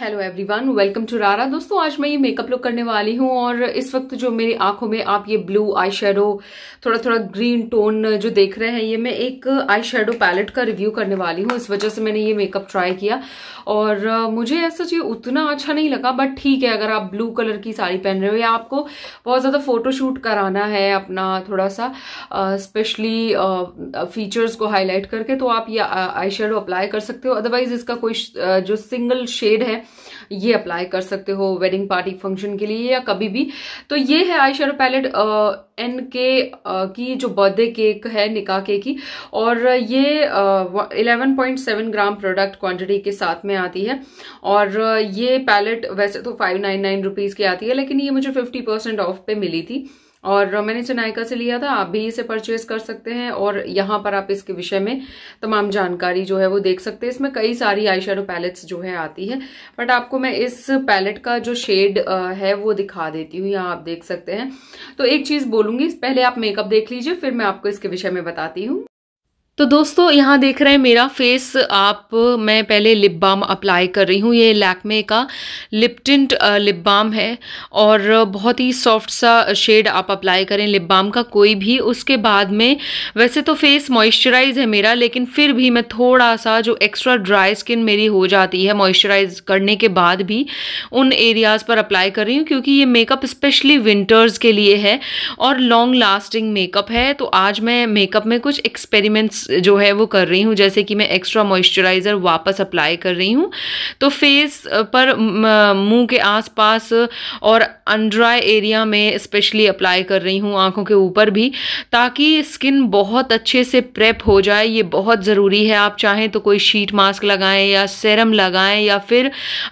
hello everyone welcome to रारा दोस्तों आज मैं ये मेकअप लुक करने वाली हूँ और इस वक्त जो मेरी आंखों में आप ये ब्लू आई थोड़ा थोड़ा ग्रीन टोन जो देख रहे हैं ये मैं एक आई पैलेट का रिव्यू करने वाली हूँ इस वजह से मैंने ये मेकअप ट्राई किया और मुझे ऐसा चीज उतना अच्छा नहीं लगा बट ठीक है अगर आप ब्लू कलर की साड़ी पहन रहे हो या आपको बहुत ज़्यादा फोटोशूट कराना है अपना थोड़ा सा स्पेशली फीचर्स को हाईलाइट करके तो आप ये आई अप्लाई कर सकते हो अदरवाइज इसका कोई जो सिंगल शेड है ये अप्लाई कर सकते हो वेडिंग पार्टी फंक्शन के लिए या कभी भी तो ये है आई शेडो पैलेट एन के की जो बर्थडे केक है निका केक की और ये eleven point seven gram product quantity के साथ में आती है और ये पैलेट वैसे तो फाइव नाइन नाइन रुपीज़ की आती है लेकिन ये मुझे फिफ्टी परसेंट ऑफ पे मिली थी और मैंने इसे नायका से लिया था आप भी इसे परचेज कर सकते हैं और यहाँ पर आप इसके विषय में तमाम जानकारी जो है वो देख सकते हैं इसमें कई सारी आई शेडो पैलेट्स जो है आती है बट आपको मैं इस पैलेट का जो शेड है वो दिखा देती हूँ यहाँ आप देख सकते हैं तो एक चीज़ बोलूँगी पहले आप मेकअप देख लीजिए फिर मैं आपको इसके विषय में बताती हूँ तो दोस्तों यहाँ देख रहे हैं मेरा फेस आप मैं पहले लिप बाम अप्लाई कर रही हूँ ये लैकमे का लिप टिंट लिप बाम है और बहुत ही सॉफ्ट सा शेड आप अप्लाई करें लिप बाम का कोई भी उसके बाद में वैसे तो फेस मॉइस्चराइज है मेरा लेकिन फिर भी मैं थोड़ा सा जो एक्स्ट्रा ड्राई स्किन मेरी हो जाती है मॉइस्चराइज करने के बाद भी उन एरियाज़ पर अप्लाई कर रही हूँ क्योंकि ये मेकअप स्पेशली विंटर्स के लिए है और लॉन्ग लास्टिंग मेकअप है तो आज मैं मेकअप में कुछ एक्सपेरिमेंट्स जो है वो कर रही हूँ जैसे कि मैं एक्स्ट्रा मॉइस्चराइज़र वापस अप्लाई कर रही हूँ तो फेस पर मुंह के आसपास और अनड्राई एरिया में स्पेशली अप्लाई कर रही हूँ आँखों के ऊपर भी ताकि स्किन बहुत अच्छे से प्रेप हो जाए ये बहुत ज़रूरी है आप चाहें तो कोई शीट मास्क लगाएं या सेरम लगाएं या फिर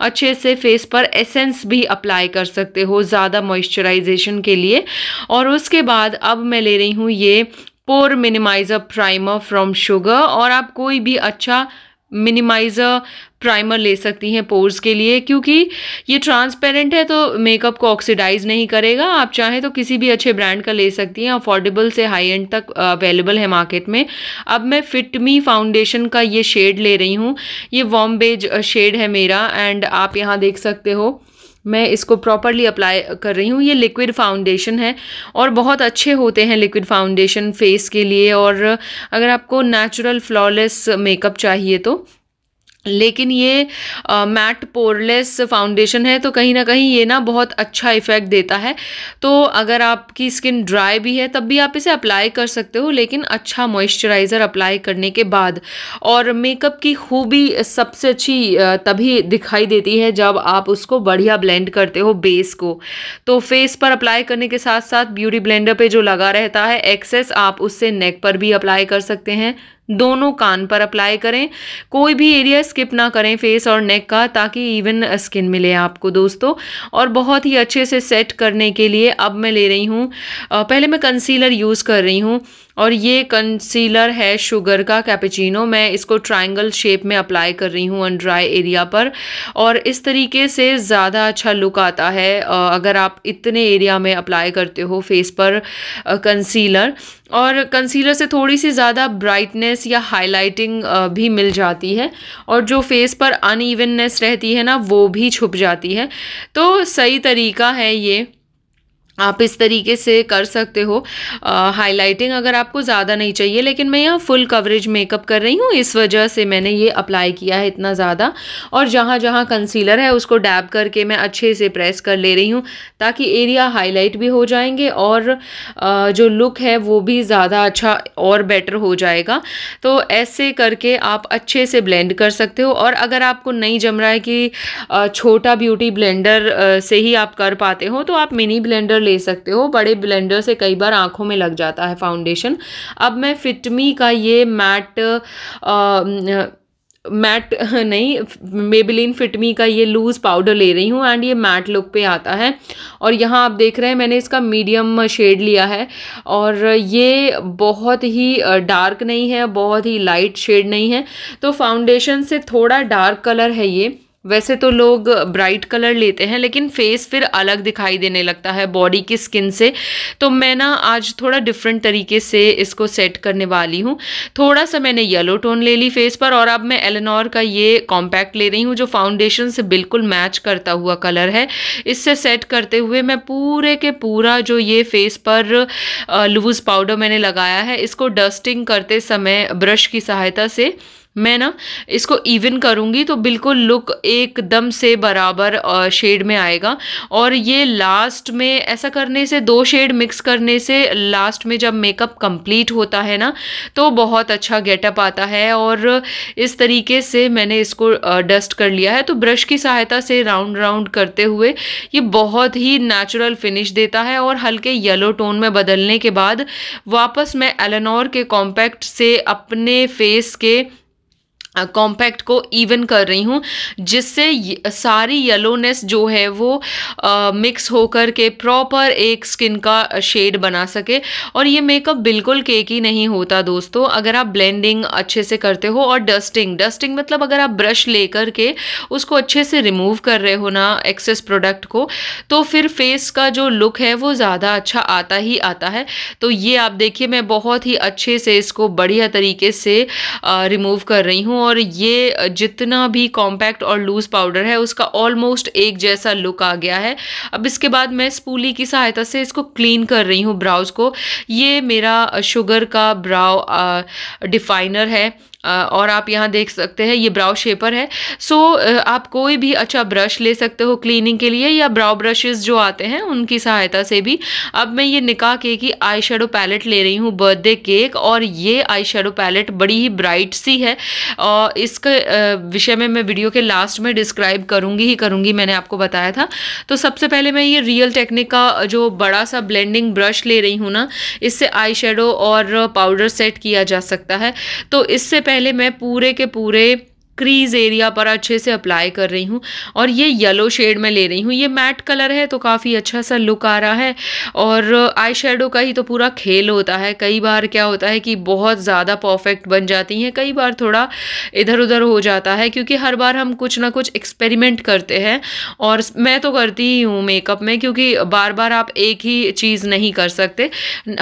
अच्छे से फेस पर एसेंस भी अप्लाई कर सकते हो ज़्यादा मॉइस्चराइजेशन के लिए और उसके बाद अब मैं ले रही हूँ ये pore minimizer primer from Sugar और आप कोई भी अच्छा मिनिमाइज़र प्राइमर ले सकती हैं पोर्स के लिए क्योंकि ये ट्रांसपेरेंट है तो मेकअप को ऑक्सीडाइज नहीं करेगा आप चाहें तो किसी भी अच्छे ब्रांड का ले सकती हैं अफोर्डेबल से हाई एंड तक अवेलेबल है मार्केट में अब मैं फिटमी फाउंडेशन का ये शेड ले रही हूँ ये वॉम्बेज शेड है मेरा एंड आप यहाँ देख सकते हो मैं इसको प्रॉपरली अप्लाई कर रही हूँ ये लिक्विड फाउंडेशन है और बहुत अच्छे होते हैं लिक्विड फाउंडेशन फेस के लिए और अगर आपको नेचुरल फ्लॉलेस मेकअप चाहिए तो लेकिन ये मैट पोरलेस फाउंडेशन है तो कहीं ना कहीं ये ना बहुत अच्छा इफ़ेक्ट देता है तो अगर आपकी स्किन ड्राई भी है तब भी आप इसे अप्लाई कर सकते हो लेकिन अच्छा मॉइस्चराइज़र अप्लाई करने के बाद और मेकअप की खूबी सबसे अच्छी तभी दिखाई देती है जब आप उसको बढ़िया ब्लेंड करते हो बेस को तो फेस पर अप्लाई करने के साथ साथ ब्यूटी ब्लेंडर पर जो लगा रहता है एक्सेस आप उससे नेक पर भी अप्लाई कर सकते हैं दोनों कान पर अप्लाई करें कोई भी एरिया स्किप ना करें फेस और नेक का ताकि इवन स्किन मिले आपको दोस्तों और बहुत ही अच्छे से सेट करने के लिए अब मैं ले रही हूँ पहले मैं कंसीलर यूज़ कर रही हूँ और ये कंसीलर है शुगर का कैपेचिनो मैं इसको ट्रायंगल शेप में अप्लाई कर रही हूँ ऑन ड्राई एरिया पर और इस तरीके से ज़्यादा अच्छा लुक आता है अगर आप इतने एरिया में अप्लाई करते हो फेस पर कंसीलर और कंसीलर से थोड़ी सी ज़्यादा ब्राइटनेस ब्राइटनेस या हाईलाइटिंग भी मिल जाती है और जो फेस पर अनइवननेस रहती है ना वो भी छुप जाती है तो सही तरीका है ये आप इस तरीके से कर सकते हो हाइलाइटिंग अगर आपको ज़्यादा नहीं चाहिए लेकिन मैं यहाँ फुल कवरेज मेकअप कर रही हूँ इस वजह से मैंने ये अप्लाई किया है इतना ज़्यादा और जहाँ जहाँ कंसीलर है उसको डैब करके मैं अच्छे से प्रेस कर ले रही हूँ ताकि एरिया हाईलाइट भी हो जाएंगे और आ, जो लुक है वो भी ज़्यादा अच्छा और बेटर हो जाएगा तो ऐसे करके आप अच्छे से ब्लेंड कर सकते हो और अगर आपको नहीं जम रहा है कि छोटा ब्यूटी ब्लेंडर से ही आप कर पाते हो तो आप मिनी ब्लेंडर ले सकते हो बड़े ब्लेंडर से कई बार आंखों में लग जाता है फाउंडेशन अब मैं फिटमी का ये मैट आ, मैट नहीं मेबलिन फिटमी का ये लूज़ पाउडर ले रही हूँ एंड ये मैट लुक पे आता है और यहाँ आप देख रहे हैं मैंने इसका मीडियम शेड लिया है और ये बहुत ही डार्क नहीं है बहुत ही लाइट शेड नहीं है तो फाउंडेशन से थोड़ा डार्क कलर है ये वैसे तो लोग ब्राइट कलर लेते हैं लेकिन फेस फिर अलग दिखाई देने लगता है बॉडी की स्किन से तो मैं ना आज थोड़ा डिफरेंट तरीके से इसको सेट करने वाली हूँ थोड़ा सा मैंने येलो टोन ले ली फेस पर और अब मैं एलेनोर का ये कॉम्पैक्ट ले रही हूँ जो फाउंडेशन से बिल्कुल मैच करता हुआ कलर है इससे सेट करते हुए मैं पूरे के पूरा जो ये फेस पर लूज़ पाउडर मैंने लगाया है इसको डस्टिंग करते समय ब्रश की सहायता से मैं ना इसको इवन करूँगी तो बिल्कुल लुक एकदम से बराबर शेड में आएगा और ये लास्ट में ऐसा करने से दो शेड मिक्स करने से लास्ट में जब मेकअप कंप्लीट होता है ना तो बहुत अच्छा गेटअप आता है और इस तरीके से मैंने इसको डस्ट कर लिया है तो ब्रश की सहायता से राउंड राउंड करते हुए ये बहुत ही नेचुरल फिनिश देता है और हल्के येलो टोन में बदलने के बाद वापस मैं एलनोर के कॉम्पैक्ट से अपने फेस के कॉम्पैक्ट को इवन कर रही हूँ जिससे सारी येलोनेस जो है वो मिक्स होकर के प्रॉपर एक स्किन का शेड बना सके और ये मेकअप बिल्कुल केक ही नहीं होता दोस्तों अगर आप ब्लेंडिंग अच्छे से करते हो और डस्टिंग डस्टिंग मतलब अगर आप ब्रश लेकर के उसको अच्छे से रिमूव कर रहे हो ना एक्सेस प्रोडक्ट को तो फिर फेस का जो लुक है वो ज़्यादा अच्छा आता ही आता है तो ये आप देखिए मैं बहुत ही अच्छे से इसको बढ़िया तरीके से रिमूव कर रही हूँ और ये जितना भी कॉम्पैक्ट और लूज़ पाउडर है उसका ऑलमोस्ट एक जैसा लुक आ गया है अब इसके बाद मैं स्पूली की सहायता से इसको क्लीन कर रही हूँ ब्राउज़ को ये मेरा शुगर का ब्राउ डिफ़ाइनर है और आप यहाँ देख सकते हैं ये ब्राउ शेपर है सो आप कोई भी अच्छा ब्रश ले सकते हो क्लीनिंग के लिए या ब्राउ ब्रशेज़ जो आते हैं उनकी सहायता से भी अब मैं ये निकाह के की आई शेडो पैलेट ले रही हूँ बर्थडे केक और ये आई शेडो पैलेट बड़ी ही ब्राइट सी है और इसके विषय में मैं वीडियो के लास्ट में डिस्क्राइब करूँगी ही करूँगी मैंने आपको बताया था तो सबसे पहले मैं ये रियल टेक्निक का जो बड़ा सा ब्लेंडिंग ब्रश ले रही हूँ ना इससे आई और पाउडर सेट किया जा सकता है तो इससे पहले पहले मैं पूरे के पूरे क्रीज एरिया पर अच्छे से अप्लाई कर रही हूँ और ये येलो शेड में ले रही हूँ ये मैट कलर है तो काफ़ी अच्छा सा लुक आ रहा है और आई शेडो का ही तो पूरा खेल होता है कई बार क्या होता है कि बहुत ज़्यादा परफेक्ट बन जाती हैं कई बार थोड़ा इधर उधर हो जाता है क्योंकि हर बार हम कुछ ना कुछ एक्सपेरिमेंट करते हैं और मैं तो करती ही हूँ मेकअप में क्योंकि बार बार आप एक ही चीज़ नहीं कर सकते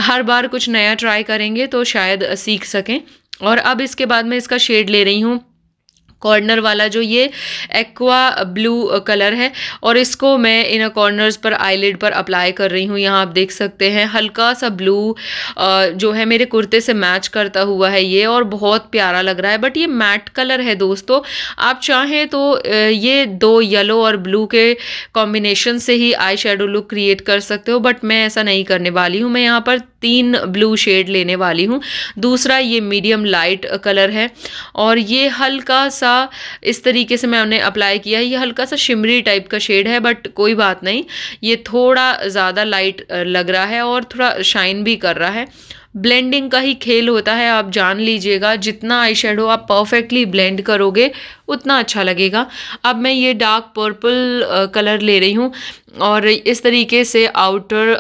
हर बार कुछ नया ट्राई करेंगे तो शायद सीख सकें और अब इसके बाद मैं इसका शेड ले रही हूँ कॉर्नर वाला जो ये एक्वा ब्लू कलर है और इसको मैं इन कॉर्नर्स पर आईलिड पर अप्लाई कर रही हूँ यहाँ आप देख सकते हैं हल्का सा ब्लू जो है मेरे कुर्ते से मैच करता हुआ है ये और बहुत प्यारा लग रहा है बट ये मैट कलर है दोस्तों आप चाहें तो ये दो येलो और ब्लू के कॉम्बिनेशन से ही आई शेडो लुक क्रिएट कर सकते हो बट मैं ऐसा नहीं करने वाली हूँ मैं यहाँ पर तीन ब्लू शेड लेने वाली हूँ दूसरा ये मीडियम लाइट कलर है और ये हल्का सा इस तरीके से मैं उन्हें अप्लाई किया है ये हल्का सा शिमरी टाइप का शेड है बट कोई बात नहीं ये थोड़ा ज़्यादा लाइट लग रहा है और थोड़ा शाइन भी कर रहा है ब्लेंडिंग का ही खेल होता है आप जान लीजिएगा जितना आई शेडो आप परफेक्टली ब्लेंड करोगे उतना अच्छा लगेगा अब मैं ये डार्क पर्पल कलर ले रही हूँ और इस तरीके से आउटर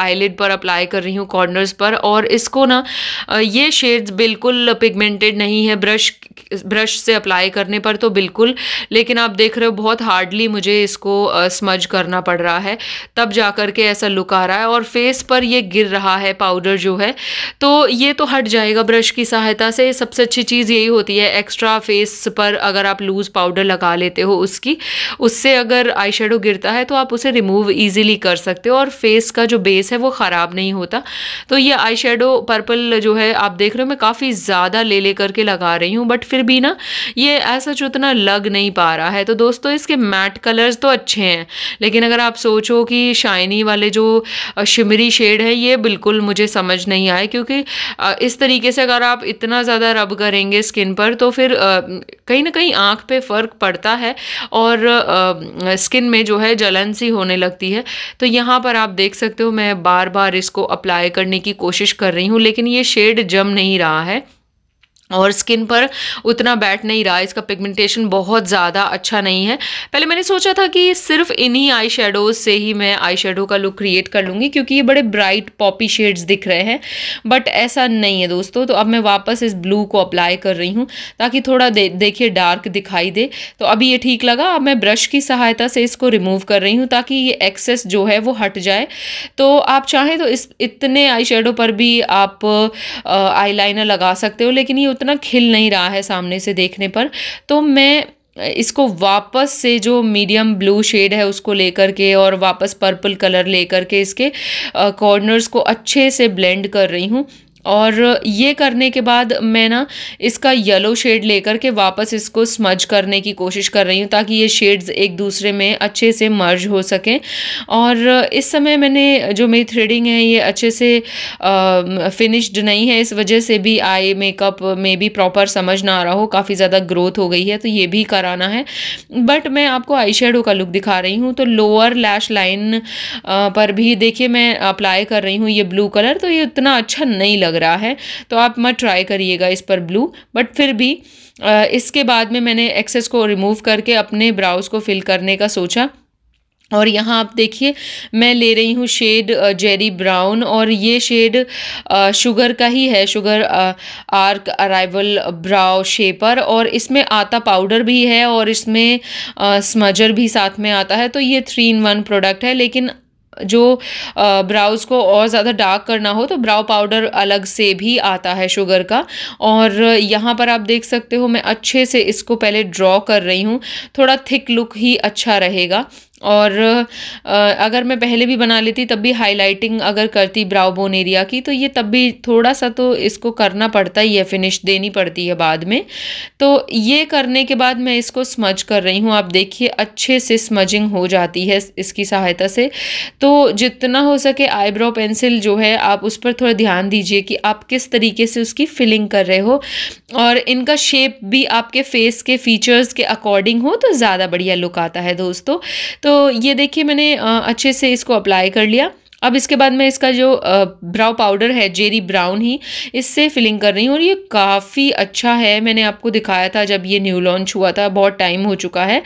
आईलिड पर अप्लाई कर रही हूँ कॉर्नर्स पर और इसको ना ये शेड्स बिल्कुल पिगमेंटेड नहीं है ब्रश ब्रश से अप्लाई करने पर तो बिल्कुल लेकिन आप देख रहे हो बहुत हार्डली मुझे इसको स्मज करना पड़ रहा है तब जा कर के ऐसा लुक आ रहा है और फेस पर ये गिर रहा है पाउडर जो है तो ये तो हट जाएगा ब्रश की सहायता से सबसे अच्छी चीज़ यही होती है एक्स्ट्रा फेस पर अगर आप लूज़ पाउडर लगा लेते हो उसकी उससे अगर आई गिरता है तो आप उसे रिमूव ईजिली कर सकते हो और फेस का जो बेस है वो ख़राब नहीं होता तो ये आई पर्पल जो है आप देख रहे हो मैं काफ़ी ज़्यादा ले ले करके लगा रही हूँ बट फिर भी ना ये ऐसा जो उतना लग नहीं पा रहा है तो दोस्तों इसके मैट कलर्स तो अच्छे हैं लेकिन अगर आप सोचो कि शाइनी वाले जो शिमरी शेड है ये बिल्कुल मुझे समझ नहीं आया है क्योंकि इस तरीके से अगर आप इतना ज़्यादा रब करेंगे स्किन पर तो फिर कहीं ना कहीं आँख पे फ़र्क पड़ता है और स्किन में जो है जलन सी होने लगती है तो यहाँ पर आप देख सकते हो मैं बार बार इसको अप्लाई करने की कोशिश कर रही हूँ लेकिन ये शेड जम नहीं रहा है और स्किन पर उतना बैठ नहीं रहा इसका पिगमेंटेशन बहुत ज़्यादा अच्छा नहीं है पहले मैंने सोचा था कि सिर्फ इन्हीं आई शेडोज से ही मैं आई शेडो का लुक क्रिएट कर लूँगी क्योंकि ये बड़े ब्राइट पॉपी शेड्स दिख रहे हैं बट ऐसा नहीं है दोस्तों तो अब मैं वापस इस ब्लू को अप्लाई कर रही हूँ ताकि थोड़ा दे, देखिए डार्क दिखाई दे तो अभी ये ठीक लगा अब मैं ब्रश की सहायता से इसको रिमूव कर रही हूँ ताकि ये एक्सेस जो है वो हट जाए तो आप चाहें तो इस इतने आई पर भी आप आई लगा सकते हो लेकिन ये उतना खिल नहीं रहा है सामने से देखने पर तो मैं इसको वापस से जो मीडियम ब्लू शेड है उसको लेकर के और वापस पर्पल कलर लेकर के इसके कॉर्नर्स को अच्छे से ब्लेंड कर रही हूँ और ये करने के बाद मैं ना इसका येलो शेड लेकर के वापस इसको स्मज करने की कोशिश कर रही हूँ ताकि ये शेड्स एक दूसरे में अच्छे से मर्ज हो सकें और इस समय मैंने जो मेरी थ्रेडिंग है ये अच्छे से फिनिश्ड नहीं है इस वजह से भी आई मेकअप में भी प्रॉपर समझ ना आ रहा हो काफ़ी ज़्यादा ग्रोथ हो गई है तो ये भी कराना है बट मैं आपको आई का लुक दिखा रही हूँ तो लोअर लैश लाइन पर भी देखिए मैं अप्लाई कर रही हूँ ये ब्लू कलर तो ये उतना अच्छा नहीं लग रहा है तो आप मत ट्राई करिएगा इस पर ब्लू बट फिर भी इसके बाद में मैंने एक्सेस को रिमूव करके अपने ब्राउज को फिल करने का सोचा और यहाँ आप देखिए मैं ले रही हूँ शेड जेरी ब्राउन और ये शेड शुगर का ही है Sugar arch arrival brow shaper और इसमें आता पाउडर भी है और इसमें स्मजर भी साथ में आता है तो ये थ्री इन वन प्रोडक्ट है लेकिन जो ब्राउज़ को और ज़्यादा डार्क करना हो तो ब्राउ पाउडर अलग से भी आता है शुगर का और यहाँ पर आप देख सकते हो मैं अच्छे से इसको पहले ड्रॉ कर रही हूँ थोड़ा थिक लुक ही अच्छा रहेगा और अगर मैं पहले भी बना लेती तब भी हाईलाइटिंग अगर करती ब्राउ बोन एरिया की तो ये तब भी थोड़ा सा तो इसको करना पड़ता ही है फिनिश देनी पड़ती है बाद में तो ये करने के बाद मैं इसको स्मज कर रही हूँ आप देखिए अच्छे से स्मजिंग हो जाती है इसकी सहायता से तो जितना हो सके आईब्रो पेंसिल जो है आप उस पर थोड़ा ध्यान दीजिए कि आप किस तरीके से उसकी फिलिंग कर रहे हो और इनका शेप भी आपके फेस के फीचर्स के अकॉर्डिंग हो तो ज़्यादा बढ़िया लुक आता है दोस्तों तो तो ये देखिए मैंने अच्छे से इसको अप्लाई कर लिया अब इसके बाद मैं इसका जो ब्राउ पाउडर है जेरी ब्राउन ही इससे फिलिंग कर रही हूँ और ये काफ़ी अच्छा है मैंने आपको दिखाया था जब ये न्यू लॉन्च हुआ था बहुत टाइम हो चुका है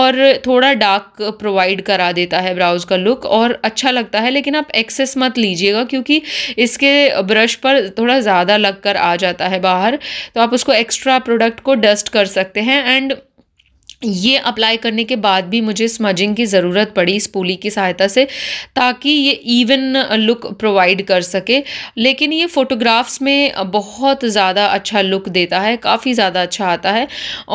और थोड़ा डार्क प्रोवाइड करा देता है ब्राउज़ का लुक और अच्छा लगता है लेकिन आप एक्सेस मत लीजिएगा क्योंकि इसके ब्रश पर थोड़ा ज़्यादा लग कर आ जाता है बाहर तो आप उसको एक्स्ट्रा प्रोडक्ट को डस्ट कर सकते हैं एंड ये अप्लाई करने के बाद भी मुझे स्मजिंग की ज़रूरत पड़ी इस पुली की सहायता से ताकि ये इवन लुक प्रोवाइड कर सके लेकिन ये फ़ोटोग्राफ्स में बहुत ज़्यादा अच्छा लुक देता है काफ़ी ज़्यादा अच्छा आता है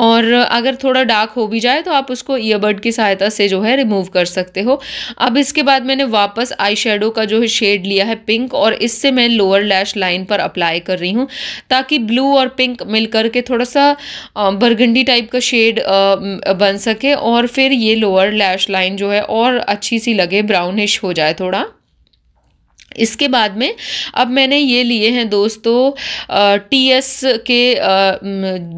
और अगर थोड़ा डार्क हो भी जाए तो आप उसको ईयरबड की सहायता से जो है रिमूव कर सकते हो अब इसके बाद मैंने वापस आई का जो है शेड लिया है पिंक और इससे मैं लोअर लैश लाइन पर अप्लाई कर रही हूँ ताकि ब्लू और पिंक मिल करके थोड़ा सा बरगंडी टाइप का शेड बन सके और फिर ये लोअर लैश लाइन जो है और अच्छी सी लगे ब्राउनिश हो जाए थोड़ा इसके बाद में अब मैंने ये लिए हैं दोस्तों टी एस के आ,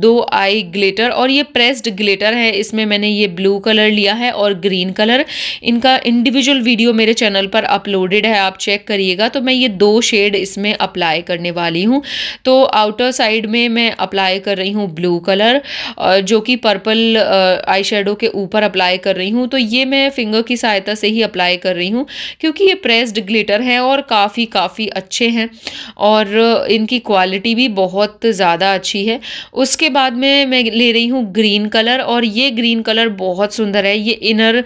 दो आई ग्लेटर और ये प्रेस्ड ग्लेटर है इसमें मैंने ये ब्लू कलर लिया है और ग्रीन कलर इनका इंडिविजुअल वीडियो मेरे चैनल पर अपलोडेड है आप चेक करिएगा तो मैं ये दो शेड इसमें अप्लाई करने वाली हूँ तो आउटर साइड में मैं अप्लाई कर रही हूँ ब्लू कलर जो कि पर्पल आई शेडो के ऊपर अप्लाई कर रही हूँ तो ये मैं फिंगर की सहायता से ही अप्लाई कर रही हूँ क्योंकि ये प्रेस्ड ग्लेटर है और काफ़ी काफ़ी अच्छे हैं और इनकी क्वालिटी भी बहुत ज़्यादा अच्छी है उसके बाद में मैं ले रही हूँ ग्रीन कलर और ये ग्रीन कलर बहुत सुंदर है ये इनर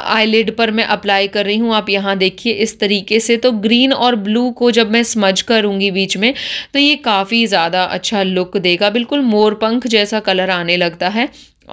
आईलिड पर मैं अप्लाई कर रही हूँ आप यहाँ देखिए इस तरीके से तो ग्रीन और ब्लू को जब मैं स्मज करूँगी बीच में तो ये काफ़ी ज़्यादा अच्छा लुक देगा बिल्कुल मोरपंख जैसा कलर आने लगता है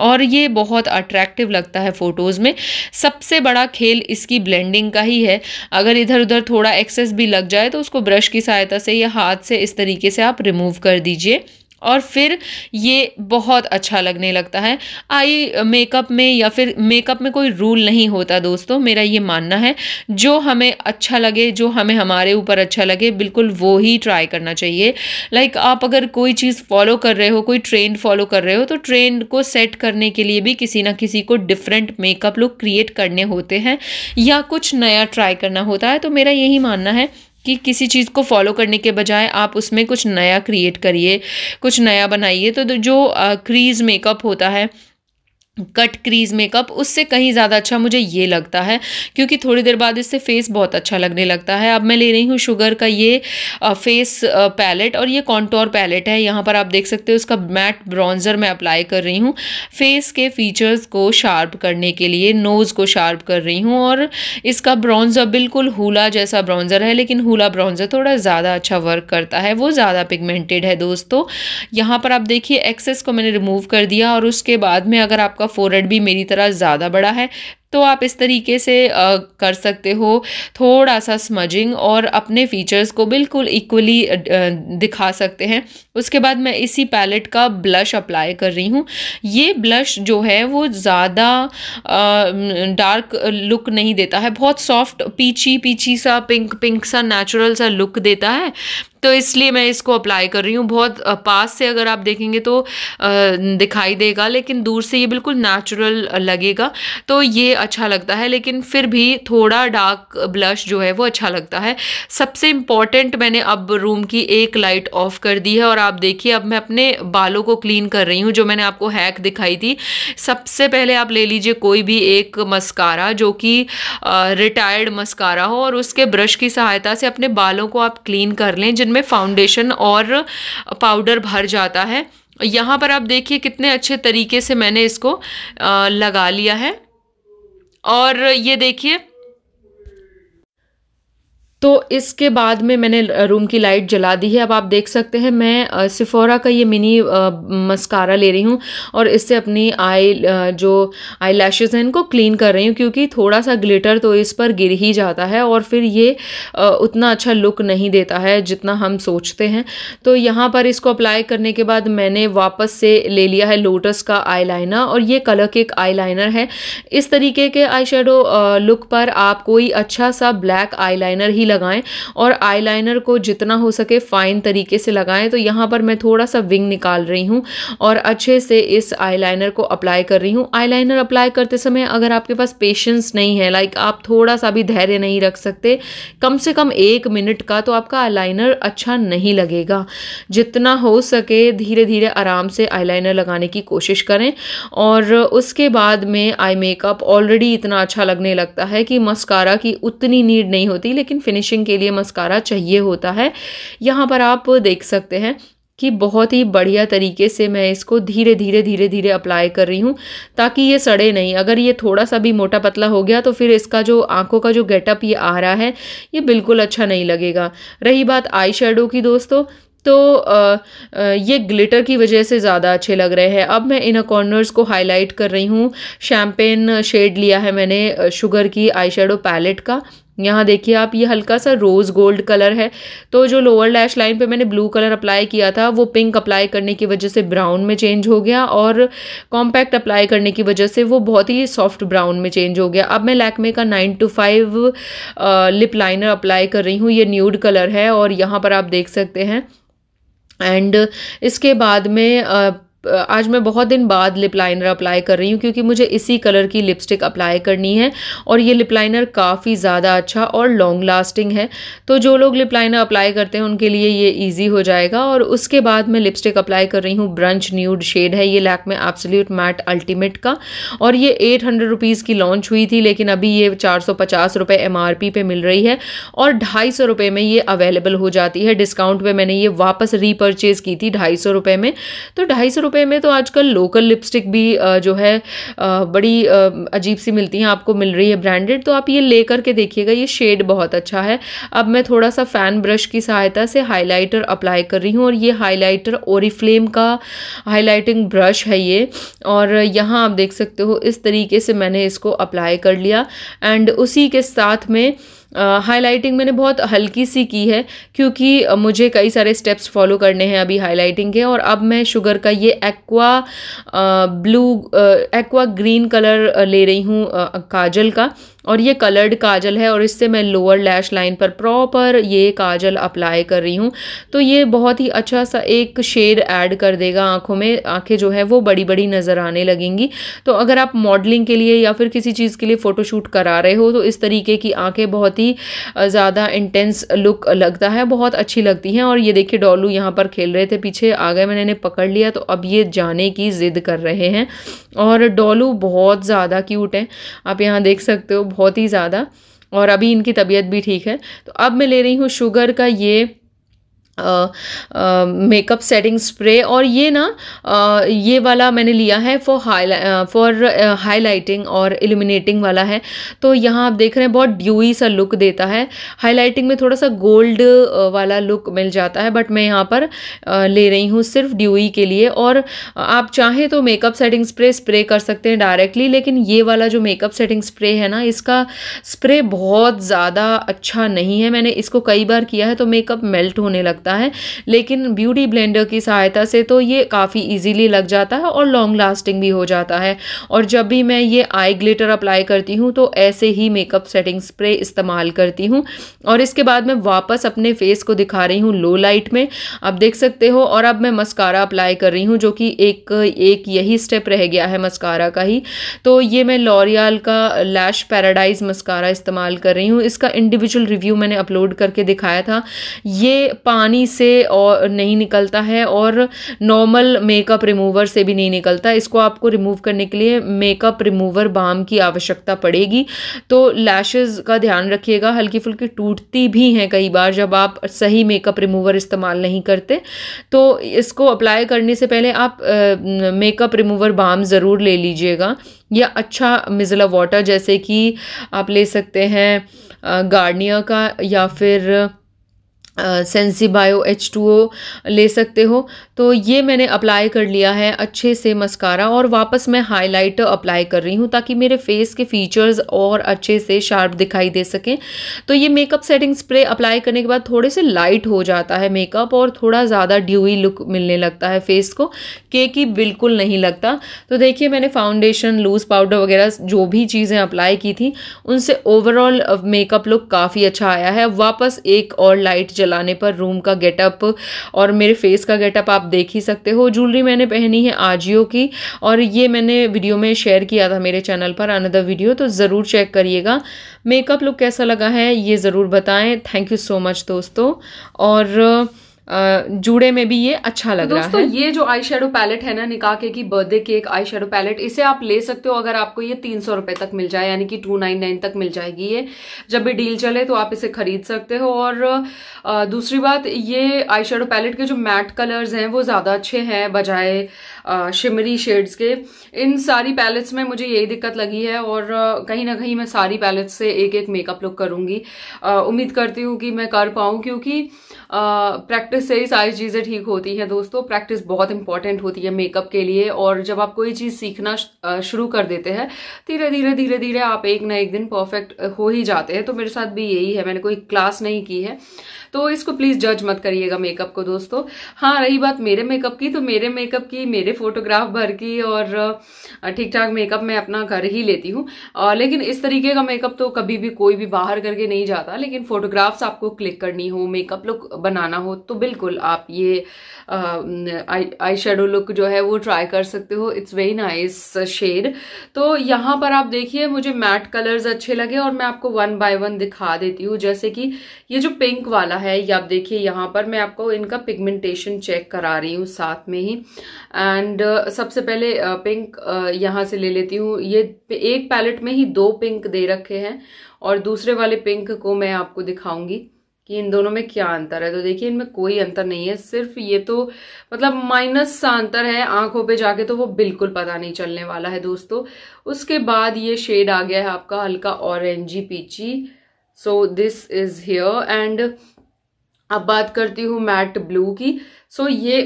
और ये बहुत अट्रैक्टिव लगता है फ़ोटोज़ में सबसे बड़ा खेल इसकी ब्लेंडिंग का ही है अगर इधर उधर थोड़ा एक्सेस भी लग जाए तो उसको ब्रश की सहायता से या हाथ से इस तरीके से आप रिमूव कर दीजिए और फिर ये बहुत अच्छा लगने लगता है आई मेकअप में या फिर मेकअप में कोई रूल नहीं होता दोस्तों मेरा ये मानना है जो हमें अच्छा लगे जो हमें हमारे ऊपर अच्छा लगे बिल्कुल वो ही ट्राई करना चाहिए लाइक आप अगर कोई चीज़ फॉलो कर रहे हो कोई ट्रेंड फॉलो कर रहे हो तो ट्रेंड को सेट करने के लिए भी किसी ना किसी को डिफरेंट मेकअप लुक क्रिएट करने होते हैं या कुछ नया ट्राई करना होता है तो मेरा यही मानना है कि किसी चीज़ को फॉलो करने के बजाय आप उसमें कुछ नया क्रिएट करिए कुछ नया बनाइए तो जो क्रीज़ मेकअप होता है कट क्रीज मेकअप उससे कहीं ज़्यादा अच्छा मुझे ये लगता है क्योंकि थोड़ी देर बाद इससे फेस बहुत अच्छा लगने लगता है अब मैं ले रही हूँ शुगर का ये फेस पैलेट और ये कॉन्टोर पैलेट है यहाँ पर आप देख सकते हो उसका मैट ब्रॉन्ज़र मैं अप्लाई कर रही हूँ फेस के फीचर्स को शार्प करने के लिए नोज़ को शार्प कर रही हूँ और इसका ब्रॉन्ज़र बिल्कुल हूला जैसा ब्रॉन्ज़र है लेकिन हूला ब्रॉन्ज़र थोड़ा ज़्यादा अच्छा वर्क करता है वो ज़्यादा पिगमेंटेड है दोस्तों यहाँ पर आप देखिए एक्सेस को मैंने रिमूव कर दिया और उसके बाद में अगर आपका फोरहेड भी मेरी तरह ज़्यादा बड़ा है तो आप इस तरीके से कर सकते हो थोड़ा सा स्मजिंग और अपने फीचर्स को बिल्कुल इक्वली दिखा सकते हैं उसके बाद मैं इसी पैलेट का ब्लश अप्लाई कर रही हूँ ये ब्लश जो है वो ज़्यादा डार्क लुक नहीं देता है बहुत सॉफ्ट पीची पीची सा पिंक पिंक सा नेचुरल सा लुक देता है तो इसलिए मैं इसको अप्लाई कर रही हूँ बहुत पास से अगर आप देखेंगे तो दिखाई देगा लेकिन दूर से ये बिल्कुल नेचुरल लगेगा तो ये अच्छा लगता है लेकिन फिर भी थोड़ा डार्क ब्लश जो है वो अच्छा लगता है सबसे इम्पॉर्टेंट मैंने अब रूम की एक लाइट ऑफ कर दी है और आप देखिए अब मैं अपने बालों को क्लीन कर रही हूँ जो मैंने आपको हैक दिखाई थी सबसे पहले आप ले लीजिए कोई भी एक मस्कारा जो कि रिटायर्ड मस्कारा हो और उसके ब्रश की सहायता से अपने बालों को आप क्लीन कर लें जिनमें फाउंडेशन और पाउडर भर जाता है यहाँ पर आप देखिए कितने अच्छे तरीके से मैंने इसको आ, लगा लिया है और ये देखिए तो इसके बाद में मैंने रूम की लाइट जला दी है अब आप देख सकते हैं मैं सिफोरा का ये मिनी मस्कारा ले रही हूँ और इससे अपनी आई जो आई लैशेज़ हैं इनको क्लीन कर रही हूँ क्योंकि थोड़ा सा ग्लिटर तो इस पर गिर ही जाता है और फिर ये उतना अच्छा लुक नहीं देता है जितना हम सोचते हैं तो यहाँ पर इसको अप्लाई करने के बाद मैंने वापस से ले लिया है लोटस का आई और ये कलर के एक आई है इस तरीके के आई लुक पर आप कोई अच्छा सा ब्लैक आई ही लगाएं और आईलाइनर को जितना हो सके फ़ाइन तरीके से लगाएं तो यहाँ पर मैं थोड़ा सा विंग निकाल रही हूँ और अच्छे से इस आईलाइनर को अप्लाई कर रही हूँ आईलाइनर अप्लाई करते समय अगर आपके पास पेशेंस नहीं है लाइक आप थोड़ा सा भी धैर्य नहीं रख सकते कम से कम एक मिनट का तो आपका आईलाइनर अच्छा नहीं लगेगा जितना हो सके धीरे धीरे आराम से आईलाइनर लगाने की कोशिश करें और उसके बाद में आई मेकअप ऑलरेडी इतना अच्छा लगने लगता है कि मस्कारा की उतनी नीड नहीं होती लेकिन फिनिशिंग के लिए मस्कारा चाहिए होता है यहाँ पर आप देख सकते हैं कि बहुत ही बढ़िया तरीके से मैं इसको धीरे धीरे धीरे धीरे अप्लाई कर रही हूँ ताकि ये सड़े नहीं अगर ये थोड़ा सा भी मोटा पतला हो गया तो फिर इसका जो आंखों का जो गेटअप ये आ रहा है ये बिल्कुल अच्छा नहीं लगेगा रही बात आई शेडो की दोस्तों तो आ, आ, ये ग्लिटर की वजह से ज़्यादा अच्छे लग रहे हैं अब मैं इन कॉर्नर्स को हाईलाइट कर रही हूँ शैम्पेन शेड लिया है मैंने शुगर की आई पैलेट का यहाँ देखिए आप ये हल्का सा रोज़ गोल्ड कलर है तो जो लोअर लैश लाइन पे मैंने ब्लू कलर अप्लाई किया था वो पिंक अप्लाई करने की वजह से ब्राउन में चेंज हो गया और कॉम्पैक्ट अप्लाई करने की वजह से वो बहुत ही सॉफ्ट ब्राउन में चेंज हो गया अब मैं लैकमे का nine to five lip liner apply कर रही हूँ ये न्यूड कलर है और यहाँ पर आप देख सकते हैं एंड इसके बाद में आज मैं बहुत दिन बाद लिप लाइनर अप्लाई कर रही हूँ क्योंकि मुझे इसी कलर की लिपस्टिक अप्लाई करनी है और ये लिप लाइनर काफ़ी ज़्यादा अच्छा और लॉन्ग लास्टिंग है तो जो लोग लिप लाइनर अप्लाई करते हैं उनके लिए ये ईजी हो जाएगा और उसके बाद मैं लिपस्टिक अप्लाई कर रही हूँ ब्रंच न्यूड शेड है ये लैक में एब्सोल्यूट मैट अल्टीमेट का और ये एट हंड्रेड रुपीज़ की लॉन्च हुई थी लेकिन अभी ये चार सौ पचास रुपये एम आर पी पे मिल रही है और ढाई सौ रुपये में ये अवेलेबल हो जाती है डिस्काउंट पे मैंने ये वापस रीपरचेज़ की थी ढाई सौ रुपये में तो ढाई सौ रुपये रुपए में तो आजकल लोकल लिपस्टिक भी जो है बड़ी अजीब सी मिलती हैं आपको मिल रही है ब्रांडेड तो आप ये ले करके देखिएगा ये शेड बहुत अच्छा है अब मैं थोड़ा सा फ़ैन ब्रश की सहायता से हाइलाइटर अप्लाई कर रही हूँ और ये हाइलाइटर ओरिफ्लेम का हाइलाइटिंग ब्रश है ये और यहाँ आप देख सकते हो इस तरीके से मैंने इसको अप्लाई कर लिया एंड उसी के साथ में हाईलाइटिंग मैंने बहुत हल्की सी की है क्योंकि मुझे कई सारे स्टेप्स फॉलो करने हैं अभी हाईलाइटिंग के और अब मैं शुगर का ये aqua blue aqua green colour ले रही हूँ काजल का और ये कलर्ड काजल है और इससे मैं लोअर लैश लाइन पर प्रॉपर ये काजल अप्लाई कर रही हूँ तो ये बहुत ही अच्छा सा एक शेड ऐड कर देगा आँखों में आँखें जो है वो बड़ी बड़ी नज़र आने लगेंगी तो अगर आप मॉडलिंग के लिए या फिर किसी चीज़ के लिए फ़ोटोशूट करा रहे हो तो इस तरीके की आँखें बहुत ही ज़्यादा इंटेंस लुक लगता है बहुत अच्छी लगती हैं और ये देखिए डॉलू यहाँ पर खेल रहे थे पीछे आ गए मैंने इन्हें पकड़ लिया तो अब ये जाने की ज़िद कर रहे हैं और डॉलू बहुत ज़्यादा क्यूट है आप यहाँ देख सकते हो बहुत ही ज़्यादा और अभी इनकी तबीयत भी ठीक है तो अब मैं ले रही हूँ शुगर का ये मेकअप सेटिंग स्प्रे और ये ना आ, ये वाला मैंने लिया है फॉर हाई फॉर हाईलाइटिंग और इल्यूमिनेटिंग वाला है तो यहाँ आप देख रहे हैं बहुत ड्यूई सा लुक देता है हाईलाइटिंग में थोड़ा सा गोल्ड वाला लुक मिल जाता है बट मैं यहाँ पर आ, ले रही हूँ सिर्फ ड्यूई के लिए और आप चाहें तो मेकअप सेटिंग स्प्रे स्प्रे कर सकते हैं डायरेक्टली लेकिन ये वाला जो मेकअप सेटिंग स्प्रे है ना इसका स्प्रे बहुत ज़्यादा अच्छा नहीं है मैंने इसको कई बार किया है तो मेकअप मेल्ट होने लगता लगता है लेकिन ब्यूटी ब्लेंडर की सहायता से तो ये काफ़ी ईजीली लग जाता है और लॉन्ग लास्टिंग भी हो जाता है और जब भी मैं ये आई ग्लिटर अप्लाई करती हूँ तो ऐसे ही मेकअप सेटिंग स्प्रे इस्तेमाल करती हूँ और इसके बाद मैं वापस अपने फेस को दिखा रही हूँ लो लाइट में आप देख सकते हो और अब मैं मस्कारा अप्लाई कर रही हूँ जो कि एक एक यही स्टेप रह गया है मस्कारा का ही तो ये मैं लॉरियाल का लैश पैराडाइज मस्कारा इस्तेमाल कर रही हूँ इसका इंडिविजुअल रिव्यू मैंने अपलोड करके दिखाया था ये पानी आसानी से और नहीं निकलता है और नॉर्मल मेकअप रिमूवर से भी नहीं निकलता इसको आपको रिमूव करने के लिए मेकअप रिमूवर बाम की आवश्यकता पड़ेगी तो लैशेज़ का ध्यान रखिएगा हल्की फुल्की टूटती भी हैं कई बार जब आप सही मेकअप रिमूवर इस्तेमाल नहीं करते तो इसको अप्लाई करने से पहले आप मेकअप रिमूवर बाम ज़रूर ले लीजिएगा या अच्छा मिजला वाटर जैसे कि आप ले सकते हैं गार्डनिया का या फिर Sensibio H two O ले सकते हो तो ये मैंने अप्लाई कर लिया है अच्छे से मस्कारा और वापस मैं हाइलाइटर अप्लाई कर रही हूँ ताकि मेरे फेस के फीचर्स और अच्छे से शार्प दिखाई दे सकें तो ये मेकअप सेटिंग स्प्रे अप्लाई करने के बाद थोड़े से लाइट हो जाता है मेकअप और थोड़ा ज़्यादा ड्यूई लुक मिलने लगता है फेस को केक बिल्कुल नहीं लगता तो देखिए मैंने फाउंडेशन लूज़ पाउडर वगैरह जो भी चीज़ें अप्लाई की थी उनसे ओवरऑल मेकअप लुक काफ़ी अच्छा आया है वापस एक और लाइट चलाने पर रूम का गेटअप और मेरे फेस का गेटअप आप देख ही सकते हो ज्वेलरी मैंने पहनी है आजियो की और ये मैंने वीडियो में शेयर किया था मेरे चैनल पर अनदर वीडियो तो ज़रूर चेक करिएगा मेकअप लुक कैसा लगा है ये ज़रूर बताएं थैंक यू सो मच दोस्तों और जुड़े में भी ये अच्छा लग रहा है ये जो आई शेडो पैलेट है ना निकाह के की birthday cake eye shadow palette इसे आप ले सकते हो अगर आपको ये तीन सौ रुपए तक मिल जाए यानी कि टू नाइन नाइन तक मिल जाएगी ये जब भी डील चले तो आप इसे खरीद सकते हो और आ, दूसरी बात ये आई शेडो पैलेट के जो मैट कलर्स हैं वो ज़्यादा अच्छे हैं बजाय शिमरी शेड्स के इन सारी पैलेट्स में मुझे यही दिक्कत लगी है और कहीं ना कहीं मैं सारी पैलेट्स से एक एक मेकअप लुक करूंगी उम्मीद करती हूँ कि मैं कर पाऊँ क्योंकि प्रैक्टिस प्रैक्टिस से ही सारी चीज़ें ठीक होती हैं दोस्तों प्रैक्टिस बहुत इंपॉर्टेंट होती है मेकअप के लिए और जब आप कोई चीज़ सीखना शुरू कर देते हैं धीरे धीरे धीरे धीरे आप एक ना एक दिन परफेक्ट हो ही जाते हैं तो मेरे साथ भी यही है मैंने कोई क्लास नहीं की है तो इसको प्लीज़ जज मत करिएगा मेकअप को दोस्तों हाँ रही बात मेरे मेकअप की तो मेरे मेकअप की मेरे फोटोग्राफ भर की और ठीक ठाक मेकअप मैं अपना घर ही लेती हूँ लेकिन इस तरीके का मेकअप तो कभी भी कोई भी बाहर करके नहीं जाता लेकिन फोटोग्राफ्स आपको क्लिक करनी हो मेकअप लुक बनाना हो तो बिल्कुल आप ये आई शेडो लुक जो है वो ट्राई कर सकते हो इट्स वेरी नाइस शेड तो यहाँ पर आप देखिए मुझे मैट कलर्स अच्छे लगे और मैं आपको वन बाय वन दिखा देती हूँ जैसे कि ये जो पिंक वाला है या आप देखिए यहाँ पर मैं आपको इनका पिगमेंटेशन चेक करा रही हूँ साथ में ही एंड uh, सबसे पहले पिंक uh, uh, यहाँ से ले लेती हूँ ये एक पैलेट में ही दो पिंक दे रखे हैं और दूसरे वाले पिंक को मैं आपको दिखाऊंगी कि इन दोनों में क्या अंतर है तो देखिए इनमें कोई अंतर नहीं है सिर्फ ये तो मतलब माइनस सा अंतर है आंखों पे जाके तो वो बिल्कुल पता नहीं चलने वाला है दोस्तों उसके बाद ये शेड आ गया है आपका हल्का orangey peachy so this is here and अब बात करती हूँ मैट ब्लू की सो so, ये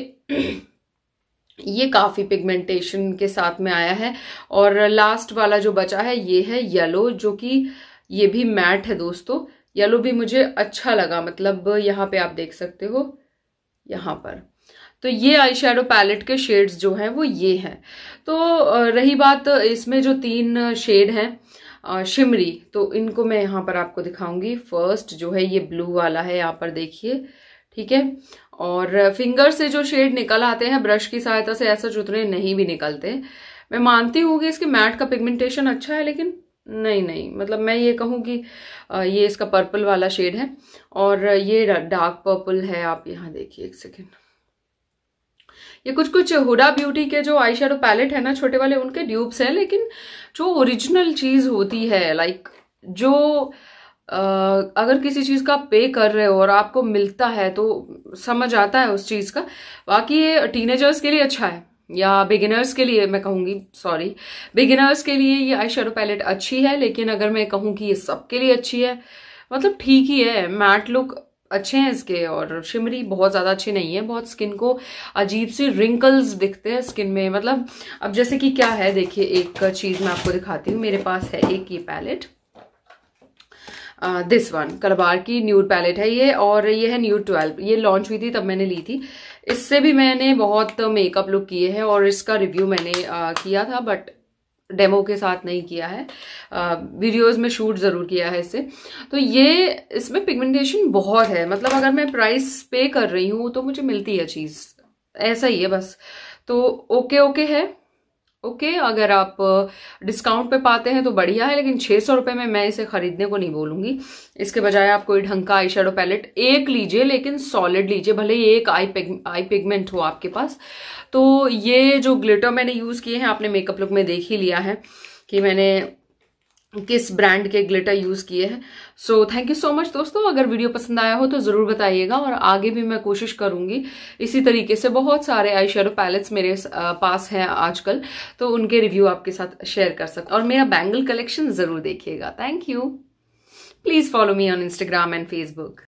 ये काफ़ी पिगमेंटेशन के साथ में आया है और लास्ट वाला जो बचा है ये है येलो जो कि ये भी मैट है दोस्तों येलो भी मुझे अच्छा लगा मतलब यहाँ पे आप देख सकते हो यहाँ पर तो ये आई शेडो पैलेट के शेड्स जो हैं वो ये हैं तो रही बात इसमें जो तीन शेड हैं शिमरी तो इनको मैं यहाँ पर आपको दिखाऊंगी फर्स्ट जो है ये ब्लू वाला है यहाँ पर देखिए ठीक है और फिंगर से जो शेड निकल आते हैं ब्रश की सहायता से ऐसा जुतने नहीं भी निकलते मैं मानती हूँ कि इसके मैट का पिगमेंटेशन अच्छा है लेकिन नहीं नहीं मतलब मैं ये कहूँ कि ये इसका पर्पल वाला शेड है और ये डार्क पर्पल है आप यहाँ देखिए एक सेकेंड ये कुछ कुछ हुडा ब्यूटी के जो आई पैलेट है ना छोटे वाले उनके ड्यूब्स हैं लेकिन जो ओरिजिनल चीज़ होती है लाइक जो आ, अगर किसी चीज़ का पे कर रहे हो और आपको मिलता है तो समझ आता है उस चीज़ का बाकी ये टीनेजर्स के लिए अच्छा है या बिगिनर्स के लिए मैं कहूँगी सॉरी बिगिनर्स के लिए ये आई पैलेट अच्छी है लेकिन अगर मैं कहूँ कि ये सबके लिए अच्छी है मतलब ठीक ही है मैट लुक अच्छे हैं इसके और शिमरी बहुत ज़्यादा अच्छे नहीं है बहुत स्किन को अजीब से रिंकल्स दिखते हैं स्किन में मतलब अब जैसे कि क्या है देखिए एक चीज़ मैं आपको दिखाती हूँ मेरे पास है एक ये पैलेट दिस वन कलबार की न्यूड पैलेट है ये और ये है न्यूड ट्वेल्व ये लॉन्च हुई थी तब मैंने ली थी इससे भी मैंने बहुत मेकअप लुक किए हैं और इसका रिव्यू मैंने uh, किया था बट डेमो के साथ नहीं किया है वीडियोस में शूट ज़रूर किया है इसे तो ये इसमें पिगमेंटेशन बहुत है मतलब अगर मैं प्राइस पे कर रही हूँ तो मुझे मिलती है चीज़ ऐसा ही है बस तो ओके ओके है ओके okay, अगर आप डिस्काउंट पे पाते हैं तो बढ़िया है लेकिन छः सौ रुपये में मैं इसे खरीदने को नहीं बोलूंगी इसके बजाय आप कोई ढंग का आई शेडो पैलेट एक लीजिए लेकिन सॉलिड लीजिए भले ही एक आई पिग आई पिगमेंट हो आपके पास तो ये जो ग्लिटर मैंने यूज़ किए हैं आपने मेकअप लुक में देख ही लिया है कि मैंने किस ब्रांड के ग्लिटर यूज़ किए हैं so thank you so much दोस्तों अगर वीडियो पसंद आया हो तो ज़रूर बताइएगा और आगे भी मैं कोशिश करूंगी इसी तरीके से बहुत सारे आई शेडो पैलेट्स मेरे पास हैं आजकल तो उनके रिव्यू आपके साथ शेयर कर सकते और मेरा बैंगल कलेक्शन ज़रूर देखिएगा thank you please follow me on Instagram and Facebook